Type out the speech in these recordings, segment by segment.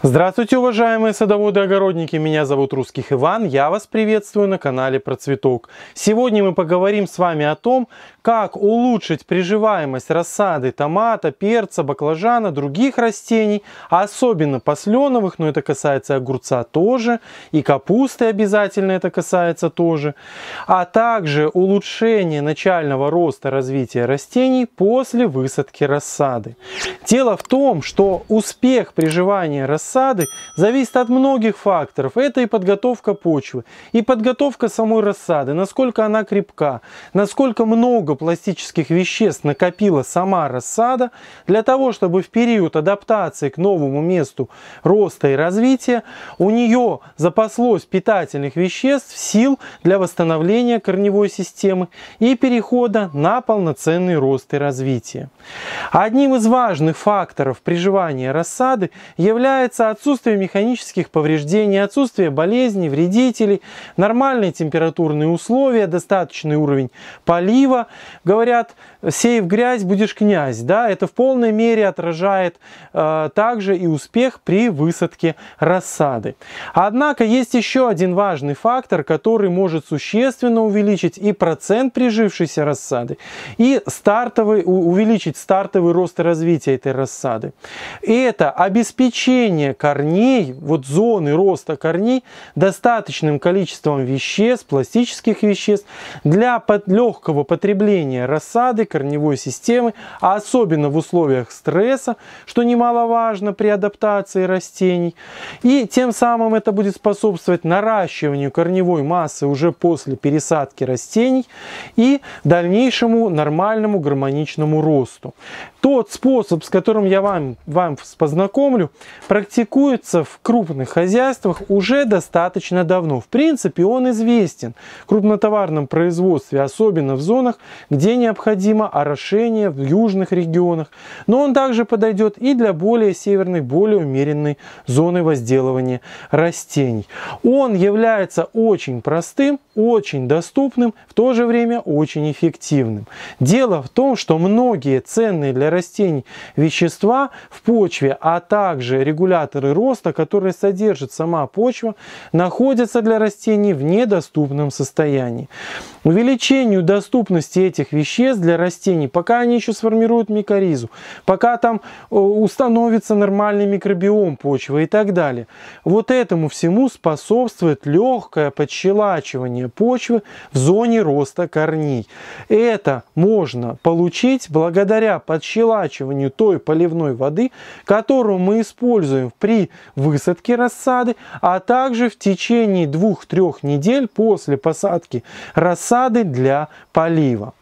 Здравствуйте, уважаемые садоводы и огородники! Меня зовут Русских Иван, я вас приветствую на канале Про Цветок. Сегодня мы поговорим с вами о том, как улучшить приживаемость рассады томата, перца, баклажана, других растений, особенно посленовых, но это касается огурца тоже, и капусты обязательно это касается тоже, а также улучшение начального роста развития растений после высадки рассады. Дело в том, что успех приживания рассады рассады зависит от многих факторов. Это и подготовка почвы, и подготовка самой рассады, насколько она крепка, насколько много пластических веществ накопила сама рассада, для того, чтобы в период адаптации к новому месту роста и развития у нее запаслось питательных веществ, сил для восстановления корневой системы и перехода на полноценный рост и развитие. Одним из важных факторов приживания рассады является добиваться отсутствия механических повреждений, отсутствия болезней, вредителей, нормальные температурные условия, достаточный уровень полива. Говорят, в грязь, будешь князь. Да? Это в полной мере отражает э, также и успех при высадке рассады. Однако есть еще один важный фактор, который может существенно увеличить и процент прижившейся рассады, и стартовый, увеличить стартовый рост и развитие этой рассады. И это обеспечение население корней, вот зоны роста корней, достаточным количеством веществ, пластических веществ для под легкого потребления рассады корневой системы, а особенно в условиях стресса, что немаловажно при адаптации растений. И тем самым это будет способствовать наращиванию корневой массы уже после пересадки растений и дальнейшему нормальному гармоничному росту. Тот способ, с которым я вам, вам познакомлю, практически практикуется в крупных хозяйствах уже достаточно давно. В принципе, он известен в крупнотоварном производстве, особенно в зонах, где необходимо орошение в южных регионах. Но он также подойдет и для более северной, более умеренной зоны возделывания растений. Он является очень простым, очень доступным, в то же время очень эффективным. Дело в том, что многие ценные для растений вещества в почве, а также регулятор индикаторы роста, которые содержит сама почва, находятся для растений в недоступном состоянии. Увеличению доступности этих веществ для растений, пока они еще сформируют микоризу, пока там э, установится нормальный микробиом почвы и так далее. Вот этому всему способствует легкое подщелачивание почвы в зоне роста корней. Это можно получить благодаря подщелачиванию той поливной воды, которую мы используем в при высадке рассады, а также в течение 2-3 недель после посадки рассады для полива.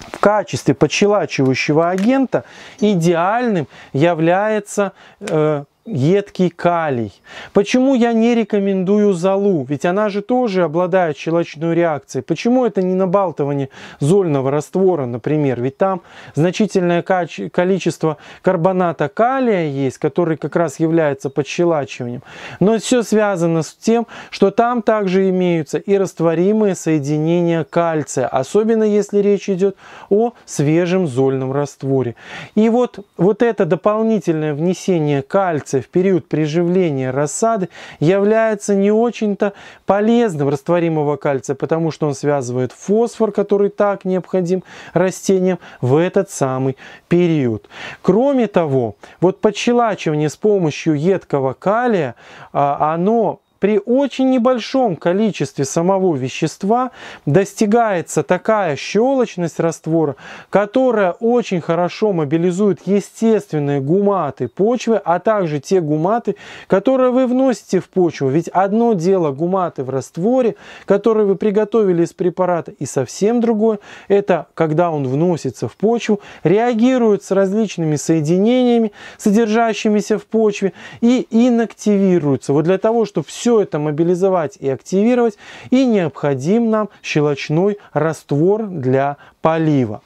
В качестве подщелачивающего агента идеальным является э, едкий калий. Почему я не рекомендую золу? Ведь она же тоже обладает щелочной реакцией. Почему это не набалтывание зольного раствора, например? Ведь там значительное количество карбоната калия есть, который как раз является подщелачиванием. Но все связано с тем, что там также имеются и растворимые соединения кальция, особенно если речь идет о свежем зольном растворе. И вот, вот это дополнительное внесение кальция реакция в период приживления рассады является не очень-то полезным растворимого кальция, потому что он связывает фосфор, который так необходим растениям, в этот самый период. Кроме того, вот подщелачивание с помощью едкого калия, а, оно при очень небольшом количестве самого вещества достигается такая щелочность раствора, которая очень хорошо мобилизует естественные гуматы почвы, а также те гуматы, которые вы вносите в почву. Ведь одно дело гуматы в растворе, которые вы приготовили из препарата, и совсем другое – это когда он вносится в почву, реагирует с различными соединениями, содержащимися в почве, и инактивируется. Вот для того, чтобы все все это мобилизовать и активировать. И необходим нам щелочной раствор для полива.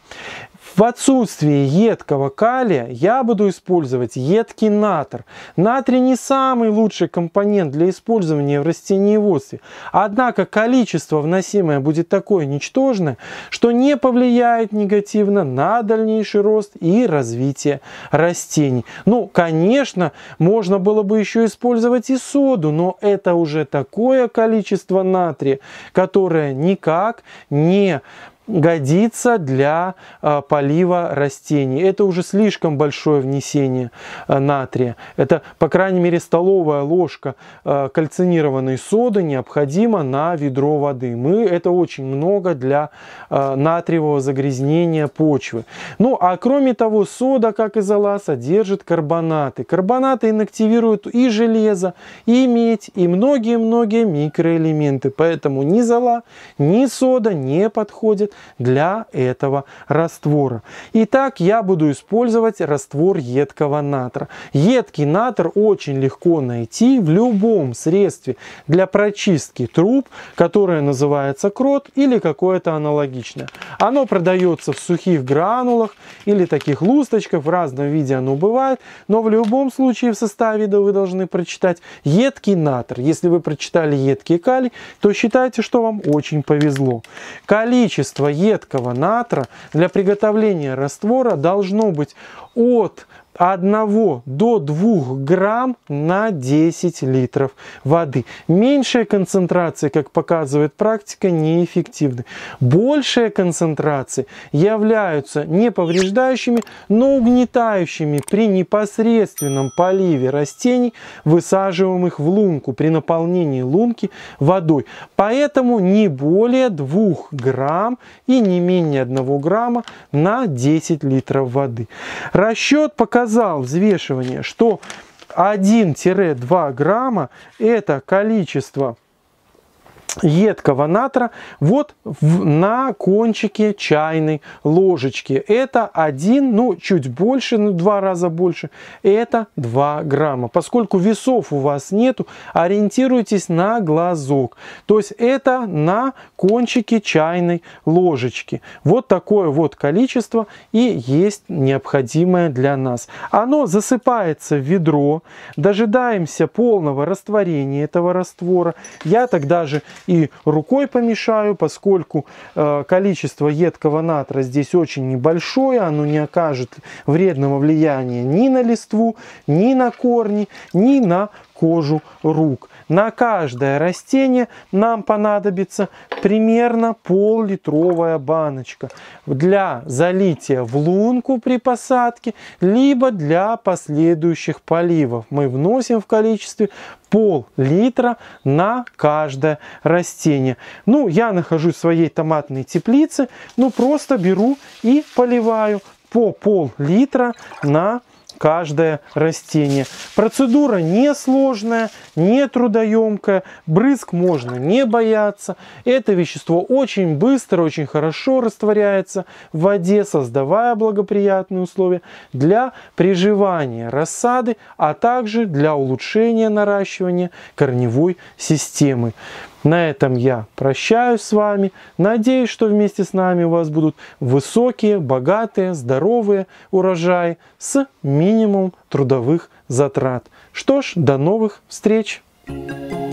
В отсутствии едкого калия я буду использовать едкий натр. Натрий не самый лучший компонент для использования в растениеводстве, однако количество вносимое будет такое ничтожное, что не повлияет негативно на дальнейший рост и развитие растений. Ну, конечно, можно было бы еще использовать и соду, но это уже такое количество натрия, которое никак не годится для э, полива растений. Это уже слишком большое внесение э, натрия. Это, по крайней мере, столовая ложка э, кальцинированной соды необходима на ведро воды. Мы, это очень много для натриевого загрязнения почвы. Ну, а кроме того, сода, как и зола, содержит карбонаты. Карбонаты инактивируют и железо, и медь, и многие-многие микроэлементы. Поэтому ни зола, ни сода не подходят для этого раствора. Итак, я буду использовать раствор едкого натра. Едкий натр очень легко найти в любом средстве для прочистки труб, которое называется крот или какое-то аналогичное. Оно продается в сухих гранулах или таких лусточках, в разном виде оно бывает, но в любом случае в составе да вы должны прочитать едкий натр. Если вы прочитали едкий калий, то считайте, что вам очень повезло. Количество едкого натра для приготовления раствора должно быть от 1 до 2 грамм на 10 литров воды. Меньшая концентрация, как показывает практика, неэффективна. Большие концентрации являются не повреждающими, но угнетающими при непосредственном поливе растений, высаживаемых в лунку, при наполнении лунки водой. Поэтому не более 2 грамм и не менее 1 грамма на 10 литров воды. Расчет показывает показал взвешивание, что 1-2 грамма – это количество едкого натра вот в, на кончике чайной ложечки. Это один, ну чуть больше, ну два раза больше, это 2 грамма. Поскольку весов у вас нету, ориентируйтесь на глазок. То есть это на кончике чайной ложечки. Вот такое вот количество и есть необходимое для нас. Оно засыпается в ведро, дожидаемся полного растворения этого раствора. Я тогда же и рукой помешаю, поскольку э, количество едкого натра здесь очень небольшое, оно не окажет вредного влияния ни на листву, ни на корни, ни на кожу рук. На каждое растение нам понадобится примерно пол-литровая баночка для залития в лунку при посадке, либо для последующих поливов. Мы вносим в количестве пол-литра на каждое растение. Ну, я нахожусь в своей томатной теплице, ну, просто беру и поливаю по пол-литра на растение каждое растение. Процедура несложная, не трудоемкая, брызг можно не бояться. Это вещество очень быстро, очень хорошо растворяется в воде, создавая благоприятные условия для приживания рассады, а также для улучшения наращивания корневой системы. На этом я прощаюсь с вами. Надеюсь, что вместе с нами у вас будут высокие, богатые, здоровые урожаи с минимумом трудовых затрат. Что ж, до новых встреч! Thank you.